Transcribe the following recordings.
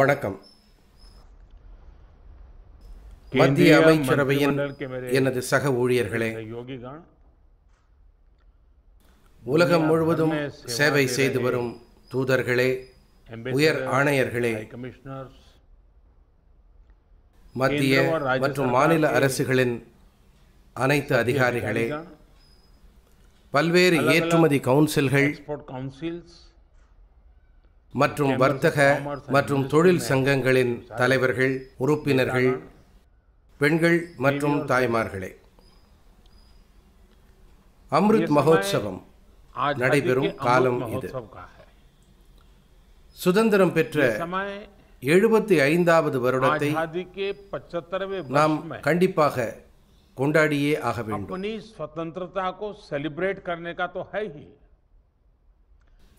வணக்கம் மத்திய அமைச்சரவையின் எனது சக ஊழியர்களே உலகம் முழுவதும் சேவை செய்து வரும் தூதர்களே உயர் ஆணையர்களே மத்திய மற்றும் மாநில அரசுகளின் அனைத்து அதிகாரிகளே பல்வேறு ஏற்றுமதி கவுன்சில்கள் மற்றும் வர்த்தக மற்றும் தொழில் சங்கங்களின் தலைவர்கள் உறுப்பினர்கள் பெண்கள் மற்றும் தாய்மார்களே அம்ருத் மகோத்சவம் நடைபெறும் காலம் இது சுதந்திரம் பெற்ற எழுபத்தி ஐந்தாவது வருடத்தை நாம் கண்டிப்பாக கொண்டாடியே ஆக வேண்டும்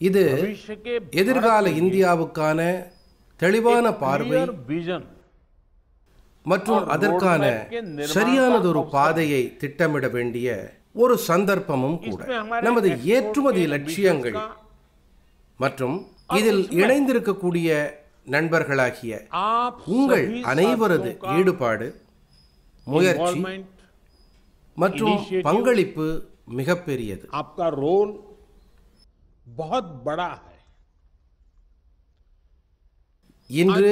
இது எதிர்கால இந்தியாவுக்கான தெளிவான பார்வை மற்றும் அதற்கான சரியானதொரு பாதையை திட்டமிட வேண்டிய ஒரு சந்தர்ப்பமும் கூட நமது ஏற்றுமதி லட்சியங்கள் மற்றும் இதில் இணைந்திருக்கக்கூடிய நண்பர்களாகிய உங்கள் அனைவரது ஈடுபாடு முயற்சி மற்றும் பங்களிப்பு மிகப்பெரியது பகத் படா இன்று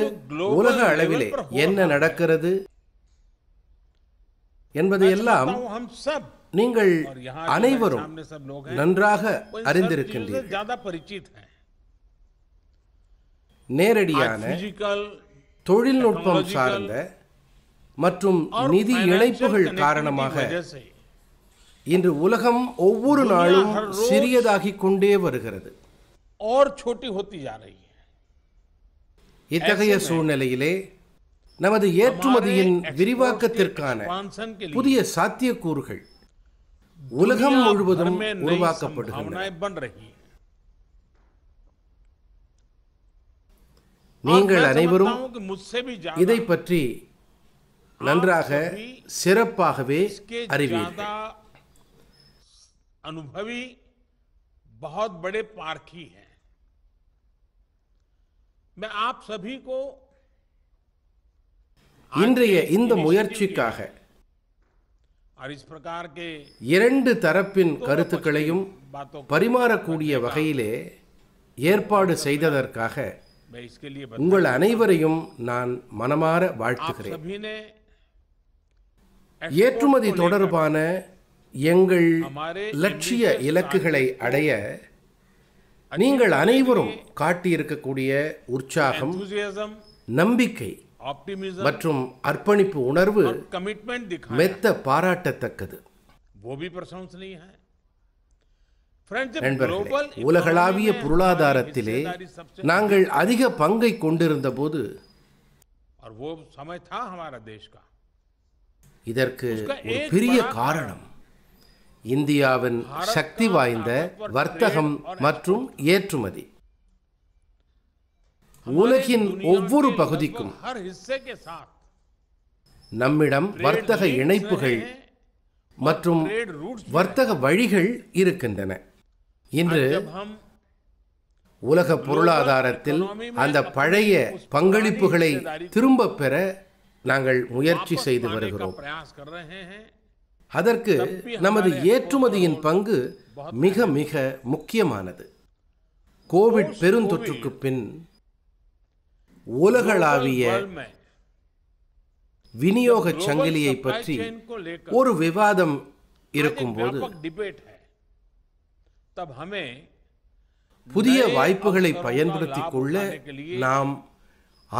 உலக அளவிலே என்ன நடக்கிறது என்பதையெல்லாம் நீங்கள் அனைவரும் நன்றாக அறிந்திருக்கின்றீர்கள் நேரடியான தொழில்நுட்பம் சார்ந்த மற்றும் நிதி இழைப்புகள் காரணமாக இன்று உலகம் ஒவ்வொரு நாளும் சிறியதாகி கொண்டே வருகிறது இத்தகைய சூழ்நிலையிலே நமது ஏற்றுமதியின் விரிவாக்கத்திற்கான புதிய சாத்தியக்கூறுகள் உலகம் முழுவதும் உருவாக்கப்படுகின்றன நீங்கள் அனைவரும் இதை பற்றி நன்றாக சிறப்பாகவே அறிவீர்கள் अनुभवी बहुत बड़े पारखी हैं मैं आप सभी को இன்றைய இந்த முயற்சிக்காக இரண்டு தரப்பின் கருத்துக்களையும் பரிமாறக்கூடிய வகையிலே ஏற்பாடு செய்ததற்காக உங்கள் அனைவரையும் நான் மனமாற வாழ்த்துகிறேன் ஏற்றுமதி தொடர்பான எங்கள் லட்சிய இலக்குகளை அடைய நீங்கள் அனைவரும் காட்டியிருக்கக்கூடிய உற்சாகம் நம்பிக்கை மற்றும் அர்ப்பணிப்பு உணர்வு மெத்த பாராட்டத்தக்கது உலகளாவிய பொருளாதாரத்திலே நாங்கள் அதிக பங்கை கொண்டிருந்த போது இதற்கு ஒரு பெரிய காரணம் இந்தியாவின் சக்தி வாய்ந்த வர்த்தகம் மற்றும் ஏற்றுமதி உலகின் ஒவ்வொரு பகுதிக்கும் நம்மிடம் வர்த்தக இணைப்புகள் மற்றும் வர்த்தக வழிகள் இருக்கின்றன இன்று உலக பொருளாதாரத்தில் அந்த பழைய பங்களிப்புகளை திரும்பப் பெற நாங்கள் முயற்சி செய்து வருகிறோம் அதற்கு நமது ஏற்றுமதியின் பங்கு மிக மிக முக்கியமானது கோவிட் பெருந்தொற்றுக்கு பின் உலகளாவிய விநியோக சங்கிலியை பற்றி ஒரு விவாதம் இருக்கும்போது புதிய வாய்ப்புகளை பயன்படுத்திக் கொள்ள நாம்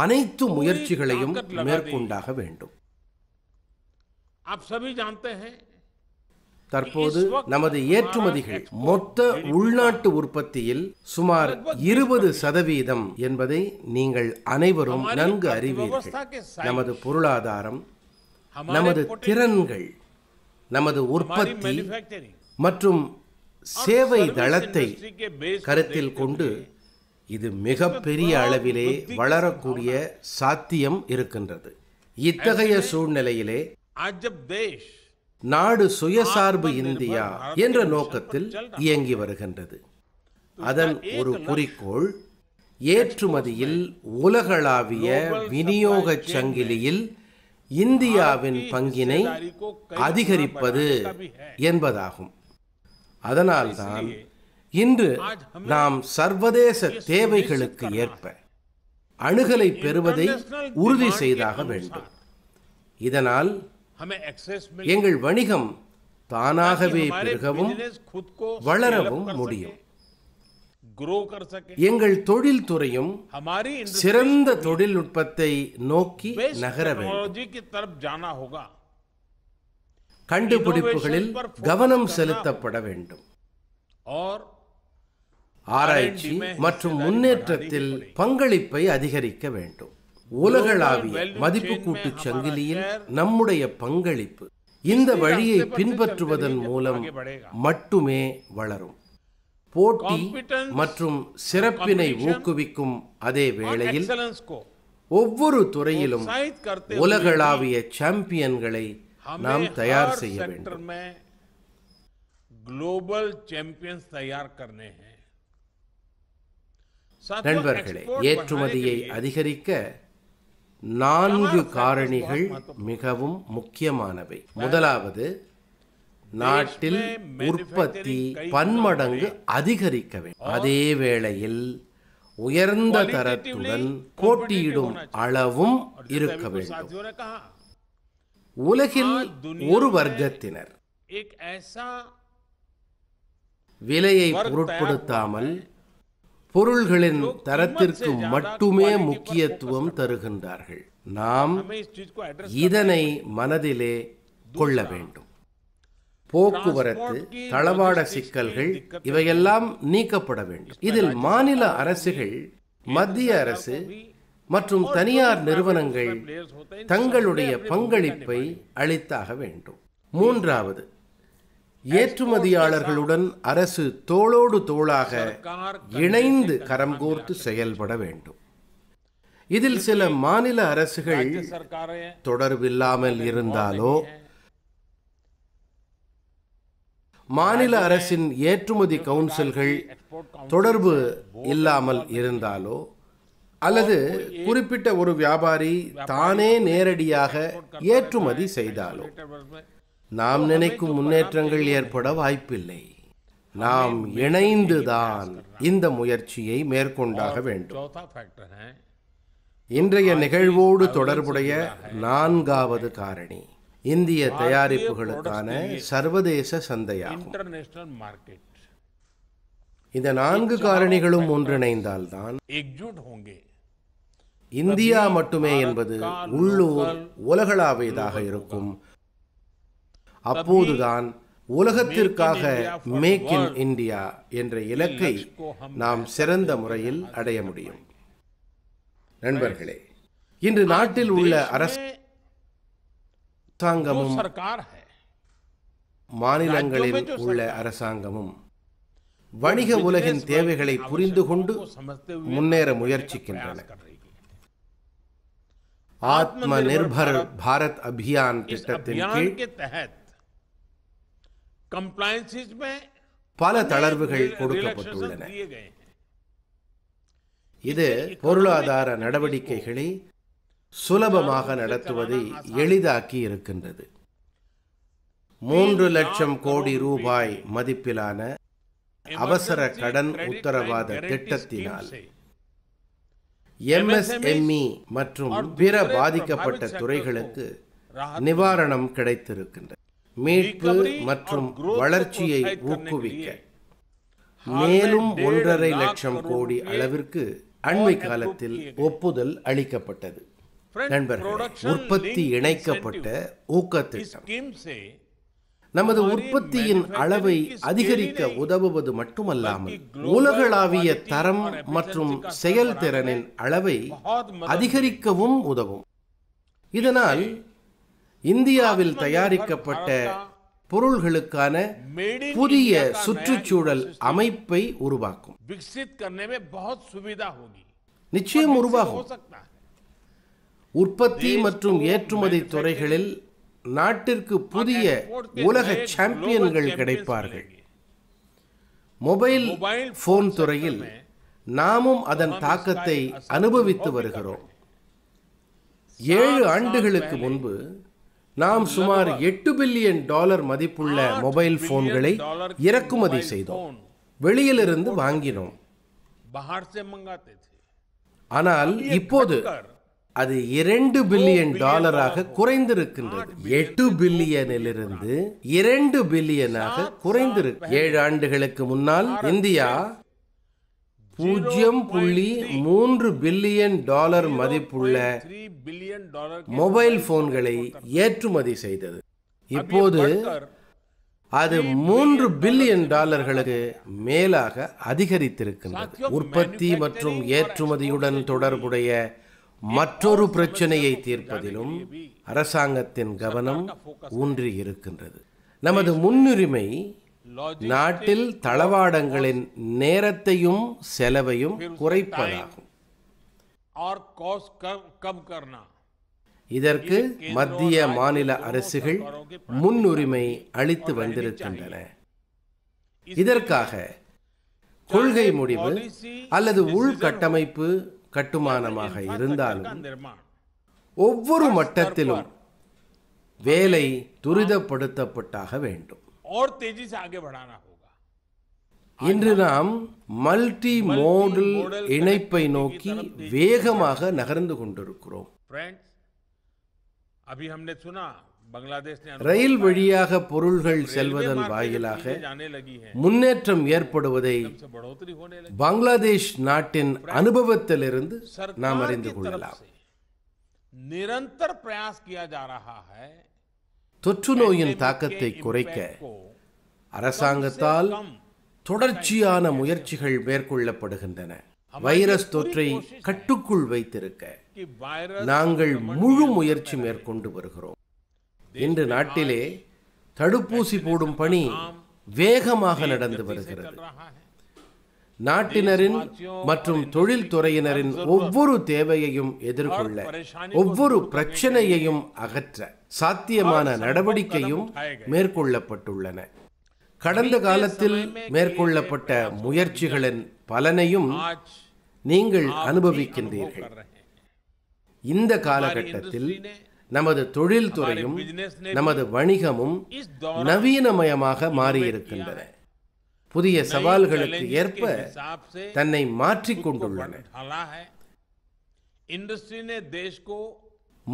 அனைத்து முயற்சிகளையும் மேற்கொண்டாக வேண்டும் தற்போது நமது ஏற்றுமதிகள் மொத்த உள்நாட்டு உற்பத்தியில் சுமார் இருபது சதவீதம் என்பதை நீங்கள் அனைவரும் நன்கு அறிவீர்கள் நமது பொருளாதாரம் நமது திறன்கள் நமது உற்பத்தி மற்றும் சேவை தளத்தை கருத்தில் கொண்டு இது மிக பெரிய அளவிலே வளரக்கூடிய சாத்தியம் இருக்கின்றது இத்தகைய சூழ்நிலையிலே நாடு சுயசார்பு இந்தியா என்ற நோக்கத்தில் இயங்கி வருகின்றது அதன் ஒரு குறிக்கோள் ஏற்றுமதியில் உலகளாவிய விநியோக சங்கிலியில் இந்தியாவின் பங்கினை அதிகரிப்பது என்பதாகும் அதனால்தான் இன்று நாம் சர்வதேச தேவைகளுக்கு ஏற்ப அணுகலை பெறுவதை உறுதி செய்தாக வேண்டும் இதனால் எங்கள் வணிகம் தானாகவே பெருகவும் வளரவும் முடியும் எங்கள் தொழில்துறையும் சிறந்த தொழில்நுட்பத்தை நோக்கி நகர வேண்டும் கண்டுபிடிப்புகளில் கவனம் செலுத்தப்பட வேண்டும் ஆராய்ச்சி மற்றும் முன்னேற்றத்தில் பங்களிப்பை அதிகரிக்க வேண்டும் உலகளாவிய மதிப்பு கூட்டு சங்கிலியில் நம்முடைய பங்களிப்பு இந்த வழியை பின்பற்றுவதன் மூலம் மட்டுமே வளரும் போட்டி மற்றும் சிறப்பினை ஊக்குவிக்கும் அதே வேளையில் ஒவ்வொரு துறையிலும் உலகளாவிய சாம்பியன்களை நாம் தயார் செய்ய வேண்டும் குளோபல் சாம்பியன்ஸ் தயார் நண்பர்களே ஏற்றுமதியை அதிகரிக்க நான்கு காரணிகள் மிகவும் முக்கியமானவை முதலாவது நாட்டில் உற்பத்தி பன்மடங்கு அதிகரிக்க வேண்டும் அதே வேளையில் உயர்ந்த தரத்துடன் போட்டியிடும் அளவும் இருக்க வேண்டும் உலகில் ஒரு வர்க்கத்தினர் விலையை பொருட்படுத்தாமல் பொருள்களின் தரத்திற்கு மட்டுமே முக்கியத்துவம் தருகின்றார்கள் நாம் இதனை மனதிலே கொள்ள வேண்டும் போக்குவரத்து தளவாட சிக்கல்கள் இவையெல்லாம் நீக்கப்பட வேண்டும் இதில் மாநில அரசுகள் மத்திய அரசு மற்றும் தனியார் நிறுவனங்கள் தங்களுடைய பங்களிப்பை அளித்தாக வேண்டும் மூன்றாவது ஏற்றுமதியாளர்களுடன் அரசு தோளோடு தோளாக இணைந்து கரம் கோர்த்து செயல்பட வேண்டும் இதில் சில மாநில அரசுகள் தொடர்பில்லாமல் இருந்தாலோ மாநில அரசின் ஏற்றுமதி கவுன்சில்கள் தொடர்பு இல்லாமல் இருந்தாலோ அல்லது குறிப்பிட்ட ஒரு வியாபாரி தானே நேரடியாக ஏற்றுமதி செய்தாலோ நாம் நினைக்கும் முன்னேற்றங்கள் ஏற்பட வாய்ப்பில்லை நாம் இணைந்துதான் இந்த முயற்சியை மேற்கொண்டாக வேண்டும் இன்றைய நிகழ்வோடு தொடர்புடைய நான்காவது காரணி இந்திய தயாரிப்புகளுக்கான சர்வதேச சந்தையாகும் இந்த நான்கு காரணிகளும் ஒன்றிணைந்தால்தான் இந்தியா மட்டுமே என்பது உள்ளூர் உலகளாவியதாக இருக்கும் அப்போதுதான் உலகத்திற்காக மேக் இன் இந்தியா என்ற இலக்கை நாம் சிறந்த முறையில் அடைய முடியும் நண்பர்களே இன்று நாட்டில் உள்ள அரசாங்கமும் மாநிலங்களில் உள்ள அரசாங்கமும் வணிக உலகின் தேவைகளை புரிந்து கொண்டு முன்னேற முயற்சிக்கின்றன ஆத்ம நிர்பர் பாரத் அபியான் திட்டத்தின் கீழ் பல தளர்வுகள் கொடுக்கப்பட்டுள்ளன இது பொருளாதார நடவடிக்கைகளை சுலபமாக நடத்துவதை எளிதாக்கி இருக்கின்றது மூன்று லட்சம் கோடி ரூபாய் மதிப்பிலான அவசர கடன் உத்தரவாத திட்டத்தினால் எம்எஸ்எம்இ மற்றும் பிற பாதிக்கப்பட்ட துறைகளுக்கு நிவாரணம் கிடைத்திருக்கின்றது மீட்பு மற்றும் வளர்ச்சியை ஊக்குவிக்க மேலும் ஒன்றரை லட்சம் கோடி அளவிற்கு அண்மை காலத்தில் ஒப்புதல் அளிக்கப்பட்டது நண்பர்கள் உற்பத்தி இணைக்கப்பட்ட ஊக்கத்திட்டம் நமது உற்பத்தியின் அளவை அதிகரிக்க உதவுவது மட்டுமல்லாமல் உலகளாவிய தரம் மற்றும் செயல்திறனின் அளவை அதிகரிக்கவும் உதவும் இதனால் இந்தியாவில் தயாரிக்கப்பட்ட பொருள்களுக்கான புதிய சுற்றுச்சூழல் அமைப்பை உருவாக்கும் நிச்சயம் உருவாகும் உற்பத்தி மற்றும் ஏற்றுமதி துறைகளில் நாட்டிற்கு புதிய உலக சாம்பியன்கள் கிடைப்பார்கள் மொபைல் போன் துறையில் நாமும் அதன் தாக்கத்தை அனுபவித்து வருகிறோம் ஏழு ஆண்டுகளுக்கு முன்பு நாம் சுமார் எட்டு பில்லியன் டாலர் மதிப்புள்ள மொபைல் போன்களை இறக்குமதி செய்தோம் வெளியிலிருந்து வாங்கினோம் ஆனால் இப்போது அது இரண்டு பில்லியன் டாலராக குறைந்திருக்கின்றது எட்டு பில்லியனிலிருந்து இரண்டு பில்லியனாக குறைந்திருக்கு ஏழு ஆண்டுகளுக்கு முன்னால் இந்தியா பூஜ்ஜியம் புள்ளி மூன்று பில்லியன் டாலர் மதிப்புள்ள மொபைல் போன்களை ஏற்றுமதி செய்தது இப்போது அது மூன்று பில்லியன் டாலர்களுக்கு மேலாக அதிகரித்திருக்கின்றது உற்பத்தி மற்றும் ஏற்றுமதியுடன் தொடர்புடைய மற்றொரு பிரச்சனையை தீர்ப்பதிலும் அரசாங்கத்தின் கவனம் ஊன்றி இருக்கின்றது நமது முன்னுரிமை நாட்டில் தளவாடங்களின் நேரத்தையும் செலவையும் குறைப்பதாகும் இதற்கு மத்திய மாநில அரசுகள் முன்னுரிமை அளித்து வந்திருக்கின்றன இதற்காக கொள்கை முடிவு அல்லது உள்கட்டமைப்பு கட்டுமானமாக இருந்தாலும் ஒவ்வொரு மட்டத்திலும் வேலை துரிதப்படுத்தப்பட்டாக வேண்டும் और तेजी से आगे बढ़ाना होगा இன்று நாம் மல்டி மோடல் இணைப்பை நோக்கி வேகமாக நகர்ந்து கொண்டிருக்கிறோம் ரயில் வழியாக பொருள்கள் செல்வதன் வாயிலாக முன்னேற்றம் ஏற்படுவதை பங்களாதேஷ் நாட்டின் அனுபவத்திலிருந்து நாம் அறிந்து கொள்ளலாம் நிரந்தர பிரயாஸ் கியா ஜா ரஹா ஹை தொற்று நோயின் தாக்கத்தை குறைக்க அரசாங்கத்தால் தொடர்ச்சியான முயற்சிகள் மேற்கொள்ளப்படுகின்றன வைரஸ் தொற்றை கட்டுக்குள் வைத்திருக்க நாங்கள் முழு முயற்சி மேற்கொண்டு வருகிறோம் இன்று நாட்டிலே தடுப்பூசி போடும் பணி வேகமாக நடந்து வருகிறது நாட்டினரின் மற்றும் தொழில்துறையினரின் ஒவ்வொரு தேவையையும் எதிர்கொள்ள ஒவ்வொரு பிரச்சனையையும் அகற்ற சாத்தியமான நடவடிக்கையும் மேற்கொள்ளப்பட்டுள்ளன கடந்த காலத்தில் மேற்கொள்ளப்பட்ட முயற்சிகளின் பலனையும் நீங்கள் அனுபவிக்கின்றீர்கள் இந்த காலகட்டத்தில் நமது தொழில்துறையும் நமது வணிகமும் நவீனமயமாக மாறியிருக்கின்றன புதிய சவால்களுக்கு ஏற்ப தன்னை மாற்றிக்கொண்டுள்ளன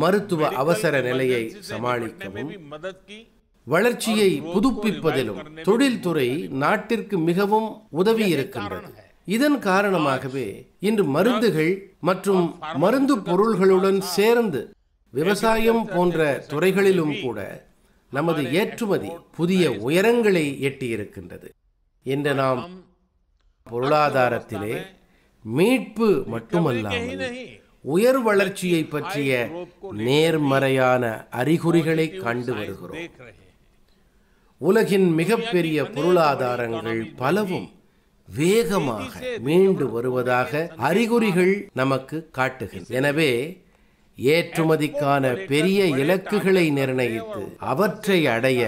மருத்துவ அவசர நிலையை சமாளிக்கவும் வளர்ச்சியை புதுப்பிப்பதிலும் தொழில்துறை நாட்டிற்கு மிகவும் உதவி இருக்கின்றது இதன் காரணமாகவே இன்று மருந்துகள் மற்றும் மருந்து பொருள்களுடன் சேர்ந்து விவசாயம் போன்ற துறைகளிலும் கூட நமது ஏற்றுமதி புதிய உயரங்களை எட்டியிருக்கின்றது இன்று நாம் பொருளாதாரத்திலே மீட்பு மட்டுமல்லாமல் உயர் வளர்ச்சியை பற்றிய நேர்மறையான அறிகுறிகளை கண்டு வருகிறோம் உலகின் மிகப்பெரிய பொருளாதாரங்கள் பலவும் வேகமாக மீண்டு வருவதாக அறிகுறிகள் நமக்கு காட்டுகின்றன எனவே ஏற்றுமதிக்கான பெரிய இலக்குகளை நிர்ணயித்து அவற்றை அடைய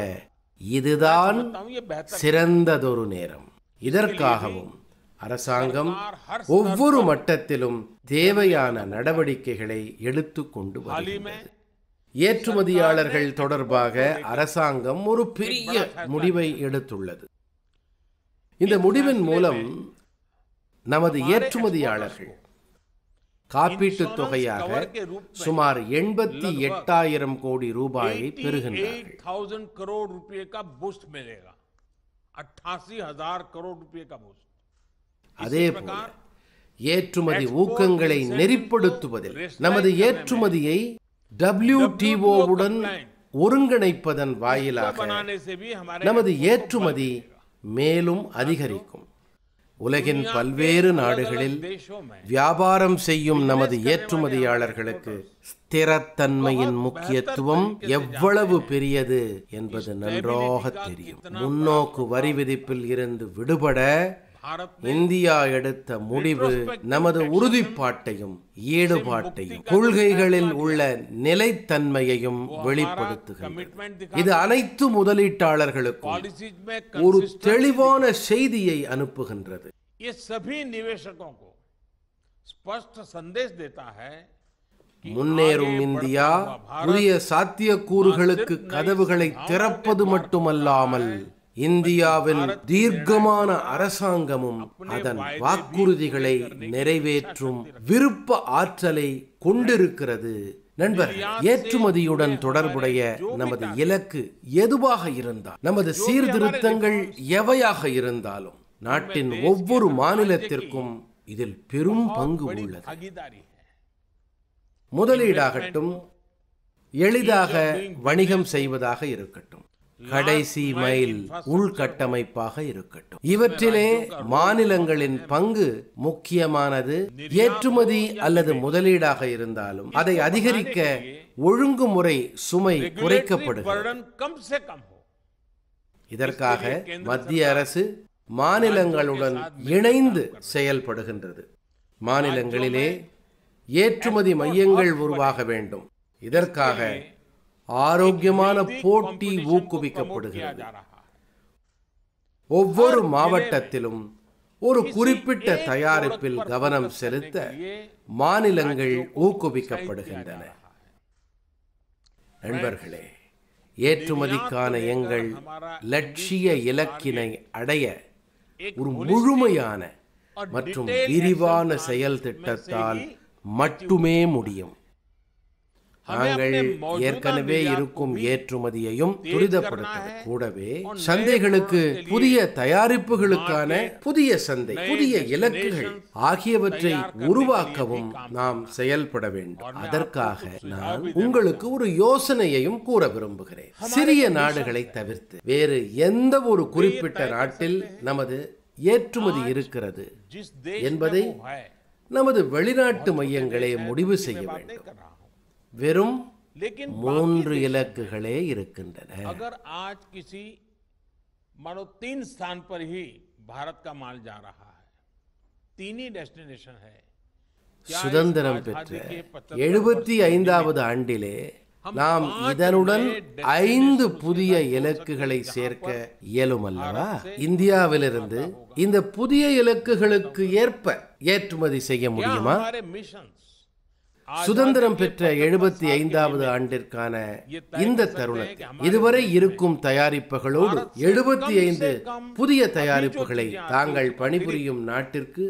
இதுதான் சிறந்ததொரு நேரம் இதற்காகவும் அரசாங்கம் ஒவ்வொரு மட்டத்திலும் தேவையான நடவடிக்கைகளை எடுத்து கொண்டு வருகிறது ஏற்றுமதியாளர்கள் தொடர்பாக அரசாங்கம் ஒரு பெரிய முடிவை எடுத்துள்ளது இந்த முடிவின் மூலம் நமது ஏற்றுமதியாளர்கள் காப்பீட்டுத் தொகையாக சுமார் எண்பத்தி எட்டாயிரம் கோடி ரூபாயை பெறுகின்றார்கள் அதே போல ஏற்றுமதி ஊக்கங்களை நெறிப்படுத்துவதில் நமது ஏற்றுமதியை டபிள்யூடிஓவுடன் ஒருங்கிணைப்பதன் வாயிலாக நமது ஏற்றுமதி மேலும் அதிகரிக்கும் உலகின் பல்வேறு நாடுகளில் வியாபாரம் செய்யும் நமது ஏற்றுமதியாளர்களுக்கு ஸ்திரத்தன்மையின் முக்கியத்துவம் எவ்வளவு பெரியது என்பது நன்றாக தெரியும் முன்னோக்கு வரி விதிப்பில் இருந்து விடுபட இந்தியா எடுத்த முடிவு நமது உறுதிப்பாட்டையும் ஈடுபாட்டையும் கொள்கைகளில் உள்ள நிலைத்தன்மையையும் வெளிப்படுத்துகிறது இது அனைத்து முதலீட்டாளர்களுக்கும் ஒரு தெளிவான செய்தியை அனுப்புகின்றது முன்னேறும் இந்தியா புதிய சாத்தியக்கூறுகளுக்கு கதவுகளை திறப்பது மட்டுமல்லாமல் இந்தியாவில் தீர்க்கமான அரசாங்கமும் அதன் வாக்குறுதிகளை நிறைவேற்றும் விருப்ப ஆற்றலை கொண்டிருக்கிறது நண்பர் ஏற்றுமதியுடன் தொடர்புடைய நமது இலக்கு எதுவாக இருந்தால் நமது சீர்திருத்தங்கள் எவையாக இருந்தாலும் நாட்டின் ஒவ்வொரு மாநிலத்திற்கும் இதில் பெரும் பங்கு உள்ளது முதலீடாகட்டும் எளிதாக வணிகம் செய்வதாக இருக்கட்டும் கடைசி மைல் உள்கட்டமைப்பாக இருக்கட்டும் இவற்றிலே மாநிலங்களின் பங்கு முக்கியமானது ஏற்றுமதி அல்லது முதலீடாக இருந்தாலும் அதை அதிகரிக்க ஒழுங்குமுறை சுமை குறைக்கப்படும் இதற்காக மத்திய அரசு மாநிலங்களுடன் இணைந்து செயல்படுகின்றது மாநிலங்களிலே ஏற்றுமதி மையங்கள் உருவாக வேண்டும் இதற்காக ஆரோக்கியமான போட்டி ஊக்குவிக்கப்படுகிறது ஒவ்வொரு மாவட்டத்திலும் ஒரு குறிப்பிட்ட தயாரிப்பில் கவனம் செலுத்த மாநிலங்கள் ஊக்குவிக்கப்படுகின்றன நண்பர்களே ஏற்றுமதிக்கான எங்கள் லட்சிய இலக்கினை அடைய ஒரு முழுமையான மற்றும் விரிவான செயல் திட்டத்தால் மட்டுமே முடியும் நாங்கள் ஏற்கனவே இருக்கும் ஏற்றுமதியையும் துரிதப்படுத்த கூடவே சந்தைகளுக்கு புதிய தயாரிப்புகளுக்கான புதிய சந்தை புதிய இலக்குகள் ஆகியவற்றை உருவாக்கவும் நாம் செயல்பட வேண்டும் அதற்காக நான் உங்களுக்கு ஒரு யோசனையையும் கூற விரும்புகிறேன் சிறிய நாடுகளை தவிர்த்து வேறு எந்த ஒரு குறிப்பிட்ட நாட்டில் நமது ஏற்றுமதி இருக்கிறது என்பதை நமது வெளிநாட்டு மையங்களே முடிவு செய்ய வேண்டும் வெறும் மூன்று இலக்குகளே இருக்கின்றன சுதந்திரம் பெற்ற எழுபத்தி ஐந்தாவது ஆண்டிலே நாம் இதனுடன் ஐந்து புதிய இலக்குகளை சேர்க்க இயலும் அல்லவா இந்தியாவிலிருந்து இந்த புதிய இலக்குகளுக்கு ஏற்ப ஏற்றுமதி செய்ய முடியுமா சுதந்திரம் பெற்ற எழுபத்தி ஐந்தாவது ஆண்டிற்கான இந்த தருணத்தில் இதுவரை இருக்கும் தயாரிப்புகளோடு எழுபத்தி ஐந்து புதிய தயாரிப்புகளை தாங்கள் பணிபுரியும் நாட்டிற்கு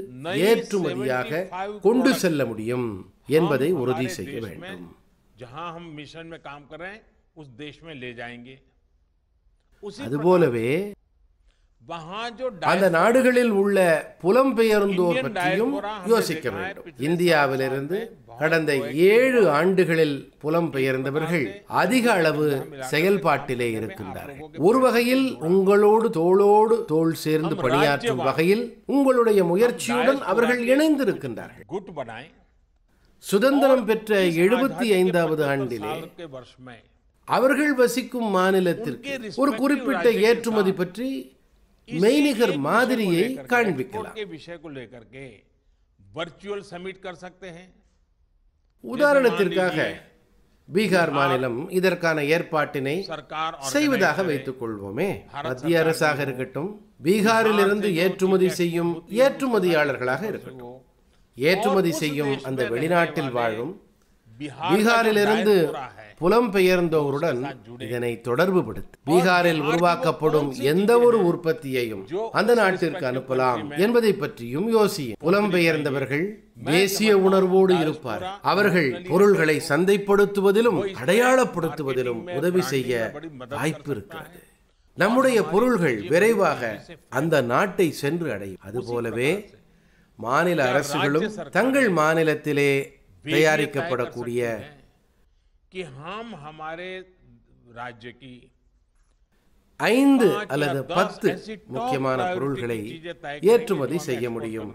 ஏற்றுமதியாக கொண்டு செல்ல முடியும் என்பதை உறுதி செய்ய வேண்டும் அதுபோலவே அந்த நாடுகளில் உள்ள புலம்பெயர்ந்தோர் பற்றியும் யோசிக்க வேண்டும் இந்தியாவிலிருந்து கடந்த ஏழு ஆண்டுகளில் புலம்பெயர்ந்தவர்கள் அதிக அளவு செயல்பாட்டிலே இருக்கின்றார்கள் ஒரு வகையில் உங்களோடு தோளோடு தோல் சேர்ந்து பணியாற்றும் வகையில் உங்களுடைய முயற்சியுடன் அவர்கள் இணைந்திருக்கின்றார்கள் சுதந்திரம் பெற்ற எழுபத்தி ஐந்தாவது ஆண்டிலே அவர்கள் வசிக்கும் மாநிலத்திற்கு ஒரு குறிப்பிட்ட ஏற்றுமதி பற்றி மெய்நிகர் மாதிரியை காண்பிக்கலாம் உதாரணத்திற்காக பீகார் மாநிலம் இதற்கான ஏற்பாட்டினை செய்வதாக வைத்துக் கொள்வோமே மத்திய அரசாக இருக்கட்டும் பீகாரில் இருந்து ஏற்றுமதி செய்யும் ஏற்றுமதியாளர்களாக இருக்கட்டும் ஏற்றுமதி செய்யும் அந்த வெளிநாட்டில் வாழும் பீகாரிலிருந்து புலம்பெயர்ந்தோருடன் இதனை தொடர்புபடுத்தி பீகாரில் உருவாக்கப்படும் எந்த ஒரு உற்பத்தியையும் அந்த நாட்டிற்கு அனுப்பலாம் என்பதை பற்றியும் யோசியும் புலம்பெயர்ந்தவர்கள் தேசிய உணர்வோடு இருப்பார் அவர்கள் பொருள்களை சந்தைப்படுத்துவதிலும் அடையாளப்படுத்துவதிலும் உதவி செய்ய வாய்ப்பு இருக்கிறது நம்முடைய பொருள்கள் விரைவாக அந்த நாட்டை சென்று அடையும் அதுபோலவே மாநில அரசுகளும் தங்கள் மாநிலத்திலே தயாரிக்கப்படக்கூடிய कि हम हमारे राज्य ஐந்து அல்லது பத்து முக்கியமான பொருள்களை ஏற்றுமதி செய்ய முடியும்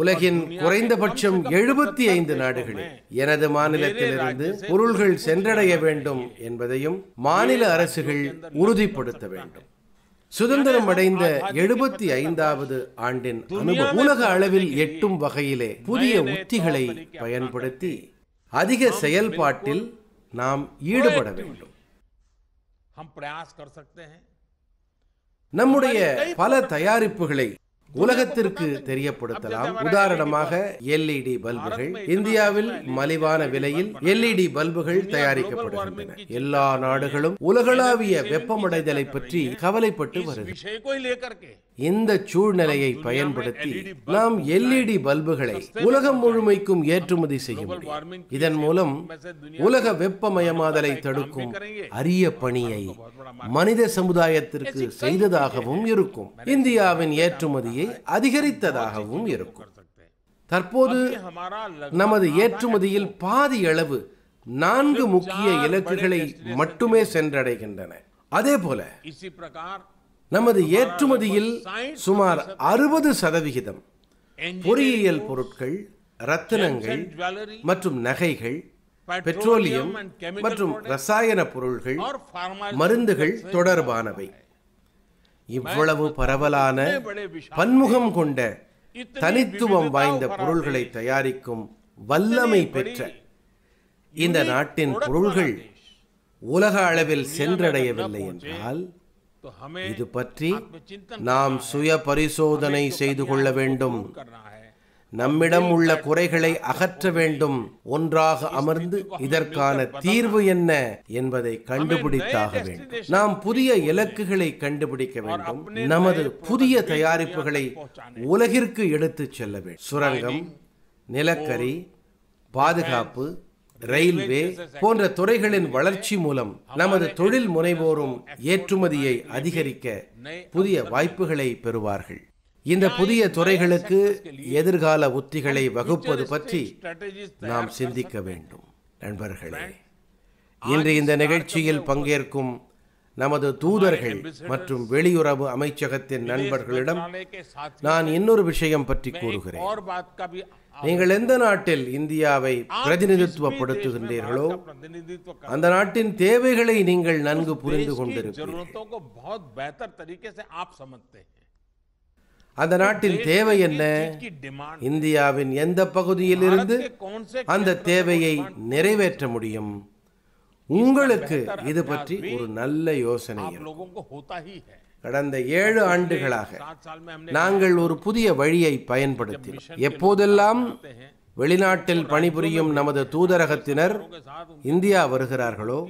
உலகின் குறைந்தபட்சம் எழுபத்தி ஐந்து நாடுகளில் எனது மாநிலத்திலிருந்து பொருள்கள் சென்றடைய வேண்டும் என்பதையும் மாநில அரசுகள் உறுதிப்படுத்த வேண்டும் சுதந்திரம் அடைந்த எழுபத்தி ஐந்தாவது ஆண்டின் அனுபவம் உலக அளவில் எட்டும் வகையிலே புதிய உத்திகளை பயன்படுத்தி அதிக செயல்பாட்டில் நாம் ஈடுபட வேண்டும் நம்முடைய பல தயாரிப்புகளை உலகத்திற்கு தெரியப்படுத்தலாம் உதாரணமாக எல்இடி பல்புகள் e e இந்தியாவில் e மலிவான விலையில் எல்இடி பல்புகள் தயாரிக்கப்படுகின்றன எல்லா நாடுகளும் உலகளாவிய வெப்பமடைதலை பற்றி கவலைப்பட்டு வருகிறது இந்த சூழ்நிலையை பயன்படுத்தி e நாம் எல்இடி பல்புகளை e உலகம் முழுமைக்கும் ஏற்றுமதி செய்யும் இதன் மூலம் உலக வெப்பமயமாதலை தடுக்கும் அரிய பணியை மனித சமுதாயத்திற்கு செய்ததாகவும் இருக்கும் இந்தியாவின் ஏற்றுமதியை அதிகரித்ததாகவும் இருக்கும் தற்போது நமது ஏற்றுமதியில் பாதி அளவு நான்கு முக்கிய இலக்குகளை மட்டுமே சென்றடைகின்றன அதே போல நமது ஏற்றுமதியில் சுமார் அறுபது சதவிகிதம் பொறியியல் பொருட்கள் ரத்தினங்கள் மற்றும் நகைகள் பெட்ரோலியம் மற்றும் ரசாயன பொருள்கள் மருந்துகள் தொடர்பானவை இவ்வளவு பரவலான பன்முகம் கொண்ட தனித்துவம் வாய்ந்த பொருள்களை தயாரிக்கும் வல்லமை பெற்ற இந்த நாட்டின் பொருள்கள் உலக அளவில் சென்றடையவில்லை என்றால் இது பற்றி நாம் சுய பரிசோதனை செய்து கொள்ள வேண்டும் நம்மிடம் உள்ள குறைகளை அகற்ற வேண்டும் ஒன்றாக அமர்ந்து இதற்கான தீர்வு என்ன என்பதை கண்டுபிடித்தாக வேண்டும் நாம் புதிய இலக்குகளை கண்டுபிடிக்க வேண்டும் நமது புதிய தயாரிப்புகளை உலகிற்கு எடுத்துச் செல்ல வேண்டும் சுரங்கம் நிலக்கரி பாதுகாப்பு ரயில்வே போன்ற துறைகளின் வளர்ச்சி மூலம் நமது தொழில் முனைவோரும் ஏற்றுமதியை அதிகரிக்க புதிய வாய்ப்புகளை பெறுவார்கள் இந்த புதிய துறைகளுக்கு எதிர்கால உத்திகளை வகுப்பது பற்றி நாம் சிந்திக்க வேண்டும் நண்பர்களே இன்று இந்த நிகழ்ச்சியில் பங்கேற்கும் நமது தூதர்கள் மற்றும் வெளியுறவு அமைச்சகத்தின் நண்பர்களிடம் நான் இன்னொரு விஷயம் பற்றி கூறுகிறேன் நீங்கள் எந்த நாட்டில் இந்தியாவை பிரதிநிதித்துவப்படுத்துகின்றீர்களோ அந்த நாட்டின் தேவைகளை நீங்கள் நன்கு புரிந்து கொண்டிருக்கிறீர்கள் அந்த நாட்டின் தேவை என்ன இந்தியாவின் எந்த பகுதியில் இருந்து அந்த தேவையை நிறைவேற்ற முடியும் உங்களுக்கு இது பற்றி ஒரு நல்ல யோசனை கடந்த ஏழு ஆண்டுகளாக நாங்கள் ஒரு புதிய வழியை பயன்படுத்தி எப்போதெல்லாம் வெளிநாட்டில் பணிபுரியும் நமது தூதரகத்தினர் இந்தியா வருகிறார்களோ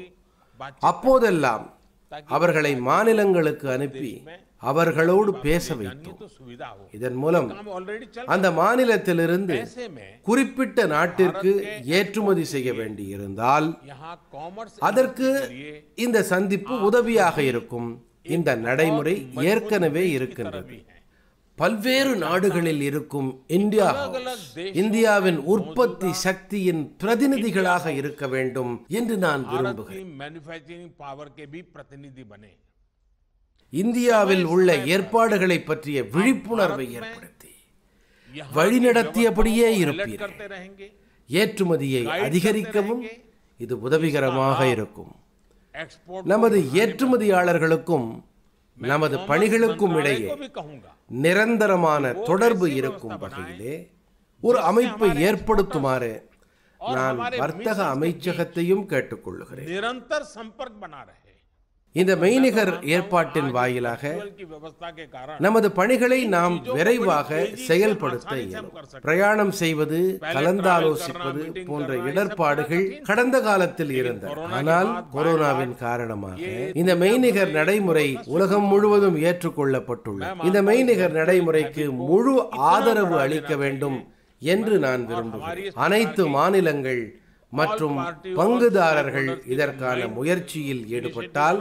அப்போதெல்லாம் அவர்களை மாநிலங்களுக்கு அனுப்பி அவர்களோடு பேச வைத்தோம் இதன் மூலம் அந்த மாநிலத்திலிருந்து குறிப்பிட்ட நாட்டிற்கு ஏற்றுமதி செய்ய வேண்டியிருந்தால் அதற்கு இந்த சந்திப்பு உதவியாக இருக்கும் இந்த நடைமுறை ஏற்கனவே இருக்கின்றது பல்வேறு நாடுகளில் இருக்கும் இந்தியா இந்தியாவின் உற்பத்தி சக்தியின் பிரதிநிதிகளாக இருக்க வேண்டும் என்று நான் விரும்புகிறேன் இந்தியாவில் உள்ள ஏற்பாடுகளை பற்றிய விழிப்புணர்வை ஏற்படுத்தி வழிநடத்தியபடியே இருப்பீர்கள் ஏற்றுமதியை அதிகரிக்கவும் இது உதவிகரமாக இருக்கும் நமது ஏற்றுமதியாளர்களுக்கும் நமது பணிகளுக்கும் இடையே நிரந்தரமான தொடர்பு இருக்கும் வகையிலே ஒரு அமைப்பை ஏற்படுத்துமாறு நான் வர்த்தக அமைச்சகத்தையும் கேட்டுக்கொள்கிறேன் இந்த மெய்நிகர் ஏற்பாட்டின் வாயிலாக நமது பணிகளை நாம் விரைவாக செயல்படுத்த பிரயாணம் செய்வது கலந்தாலோசிப்பது போன்ற இடர்பாடுகள் கடந்த காலத்தில் இருந்த ஆனால் கொரோனாவின் காரணமாக இந்த மெய்நிகர் நடைமுறை உலகம் முழுவதும் ஏற்றுக்கொள்ளப்பட்டுள்ளது இந்த மெய்நிகர் நடைமுறைக்கு முழு ஆதரவு அளிக்க வேண்டும் என்று நான் விரும்புகிறேன் அனைத்து மாநிலங்கள் மற்றும் பங்குதாரர்கள் இதற்கான முயற்சியில் ஈடுபட்டால்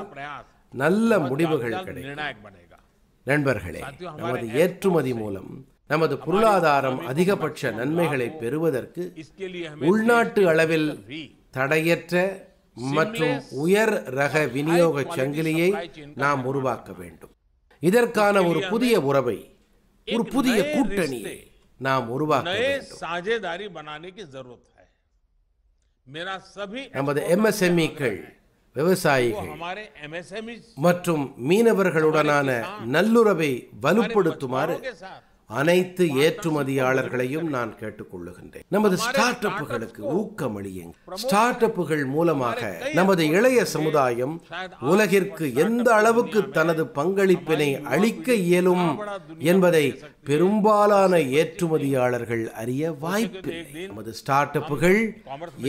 நல்ல முடிவுகள் கிடைக்கும் நண்பர்களே நமது ஏற்றுமதி மூலம் நமது பொருளாதாரம் அதிகபட்ச நன்மைகளை பெறுவதற்கு உள்நாட்டு அளவில் தடையற்ற மற்றும் உயர் ரக விநியோக சங்கிலியை நாம் உருவாக்க வேண்டும் இதற்கான ஒரு புதிய உறவை ஒரு புதிய கூட்டணியை நாம் உருவாக்க வேண்டும் நமது எம்எஸ்எம்இக்கள் e e விவசாயிகள் e மற்றும் மீனவர்களுடனான நல்லுறவை வலுப்படுத்துமாறு அனைத்து ஏற்றுமதியாளர்களையும் நான் கேட்டுக்கொள்ளுகின்றேன் நமது ஸ்டார்ட் அப்புகளுக்கு அளியுங்க ஸ்டார்ட் அப்புகள் மூலமாக நமது இளைய சமுதாயம் உலகிற்கு எந்த அளவுக்கு தனது பங்களிப்பினை அளிக்க இயலும் என்பதை பெரும்பாலான ஏற்றுமதியாளர்கள் அறிய வாய்ப்பு நமது ஸ்டார்ட் அப்புகள்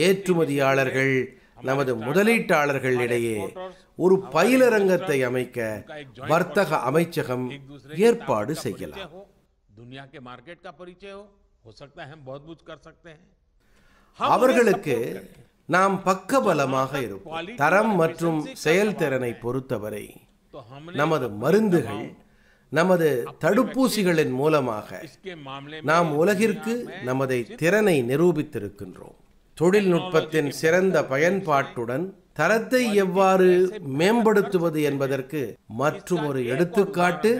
ஏற்றுமதியாளர்கள் நமது முதலீட்டாளர்கள் இடையே ஒரு பயிலரங்கத்தை அமைக்க வர்த்தக அமைச்சகம் ஏற்பாடு செய்யலாம் दुनिया के मार्केट का परिचय हो हो सकता है हम बहुत कुछ कर सकते हैं அவர்களுக்கு நாம் பக்கபலமாக இருப்போம் தரம் மற்றும் செயல்திறனை பொறுத்தவரை நமது மருந்துகள் நமது தடுப்பூசிகளின் மூலமாக நாம் உலகிற்கு நமது திறனை நிரூபித்திருக்கின்றோம் தொழில்நுட்பத்தின் சிறந்த பயன்பாட்டுடன் தரத்தை எவ்வாறு மேம்படுத்துவது என்பதற்கு மற்றும் ஒரு எடுத்துக்காட்டு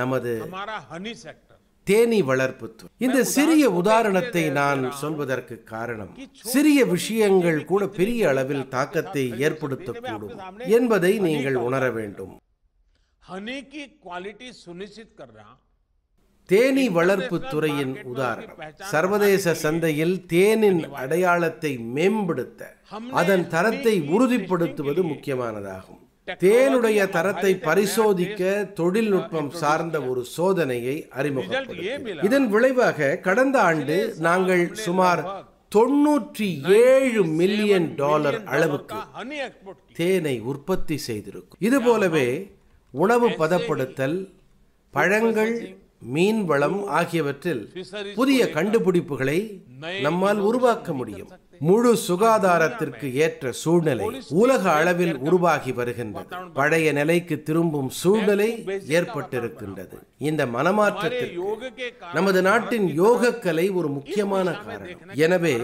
நமது தேனி வளர்ப்பு இந்த சிறிய உதாரணத்தை நான் சொல்வதற்கு காரணம் சிறிய விஷயங்கள் கூட பெரிய அளவில் தாக்கத்தை ஏற்படுத்தக்கூடும் என்பதை நீங்கள் உணர வேண்டும் தேனி வளர்ப்பு துறையின் உதாரணம் சர்வதேச சந்தையில் தேனின் அடையாளத்தை மேம்படுத்த அதன் தரத்தை உறுதிப்படுத்துவது முக்கியமானதாகும் தேனுடைய தரத்தை பரிசோதிக்க தொழில்நுட்பம் சார்ந்த ஒரு சோதனையை அறிமுகப்படுத்தும் இதன் விளைவாக கடந்த ஆண்டு நாங்கள் சுமார் தொன்னூற்றி ஏழு மில்லியன் டாலர் அளவுக்கு தேனை உற்பத்தி செய்திருக்கும் இது போலவே உணவு பதப்படுத்தல் பழங்கள் மீன் வளம் ஆகியவற்றில் புதிய கண்டுபிடிப்புகளை நம்மால் உருவாக்க முடியும் முழு சுகாதாரத்திற்கு ஏற்ற சூழ்நிலை உலக அளவில் உருவாகி வருகின்றது பழைய நிலைக்கு திரும்பும் சூழ்நிலை ஏற்பட்டிருக்கின்றது இந்த மனமாற்றத்தில் நமது நாட்டின் யோகக்கலை ஒரு முக்கியமான காரணம் எனவே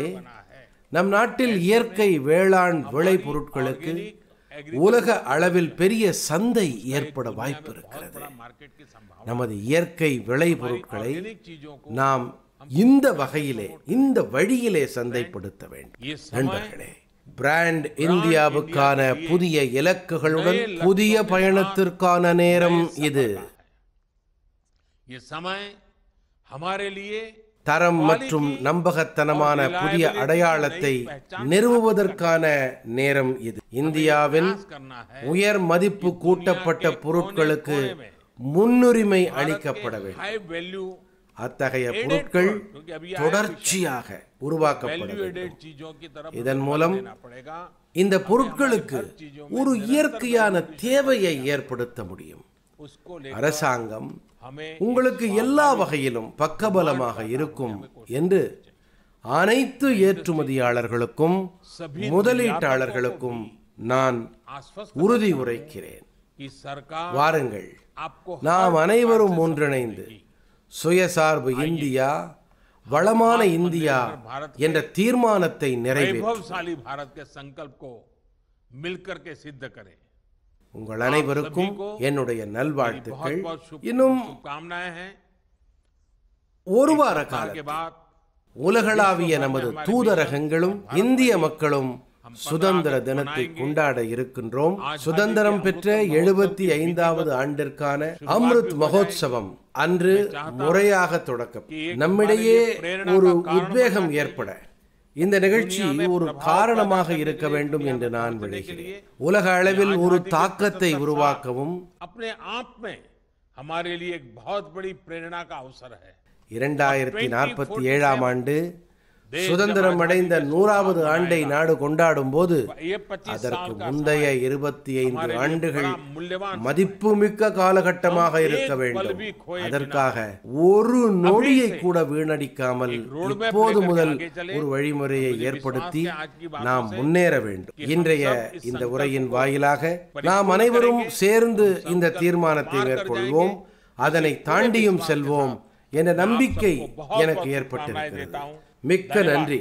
நம் நாட்டில் இயற்கை வேளாண் விளை பொருட்களுக்கு உலக அளவில் பெரிய சந்தை ஏற்பட வாய்ப்பு இருக்கிறது நமது இயற்கை விளை பொருட்களை நாம் இந்த வகையிலே இந்த வழியிலே சந்தைப்படுத்த வேண்டும் நண்பர்களே பிராண்ட் இந்தியாவுக்கான புதிய இலக்குகளுடன் புதிய பயணத்திற்கான நேரம் இது தரம் மற்றும் நம்பகத்தனமான புதிய அடையாளத்தை நிறுவுவதற்கான நேரம் இது இந்தியாவில் உயர் மதிப்பு கூட்டப்பட்ட பொருட்களுக்கு முன்னுரிமை அளிக்கப்பட வேண்டும் அத்தகைய பொருட்கள் தொடர்ச்சியாக உருவாக்கப்படும் இதன் மூலம் இந்த பொருட்களுக்கு ஒரு இயற்கையான தேவையை ஏற்படுத்த முடியும் அரசாங்கம் உங்களுக்கு எல்லா வகையிலும் பக்கபலமாக இருக்கும் என்று அனைத்து ஏற்றுமதியாளர்களுக்கும் முதலீட்டாளர்களுக்கும் நான் உறுதி உரைக்கிறேன் வாருங்கள் நாம் அனைவரும் ஒன்றிணைந்து சுயசார்பு இந்தியா வளமான இந்தியா என்ற தீர்மானத்தை நிறைவேற்ற உங்கள் அனைவருக்கும் என்னுடைய நல்வாழ்த்துக்கள் இன்னும் ஒரு வார காலம் உலகளாவிய நமது தூதரகங்களும் இந்திய மக்களும் சுதந்திர தினத்தை கொண்டாட இருக்கின்றோம் சுதந்திரம் பெற்ற எழுபத்தி ஐந்தாவது ஆண்டிற்கான அம்ருத் மகோத்சவம் அன்று முறையாக தொடக்கம் நம்மிடையே ஒரு உத்வேகம் ஏற்பட இந்த நிகழ்ச்சி ஒரு காரணமாக இருக்க வேண்டும் என்று நான் விளைகிறேன் உலக அளவில் ஒரு தாக்கத்தை உருவாக்கவும் இரண்டாயிரத்தி நாற்பத்தி ஏழாம் ஆண்டு சுதந்திரம் அடைந்த நூறாவது ஆண்டை நாடு கொண்டாடும் போது அதற்கு முந்தைய இருபத்தி ஐந்து ஆண்டுகள் மதிப்புமிக்க காலகட்டமாக இருக்க வேண்டும் அதற்காக ஒரு நொடியை கூட வீணடிக்காமல் இப்போது முதல் ஒரு வழிமுறையை ஏற்படுத்தி நாம் முன்னேற வேண்டும் இன்றைய இந்த உரையின் வாயிலாக நாம் அனைவரும் சேர்ந்து இந்த தீர்மானத்தை மேற்கொள்வோம் அதனை தாண்டியும் செல்வோம் என்ற நம்பிக்கை எனக்கு ஏற்பட்டிருக்கிறது மிக்க நன்றி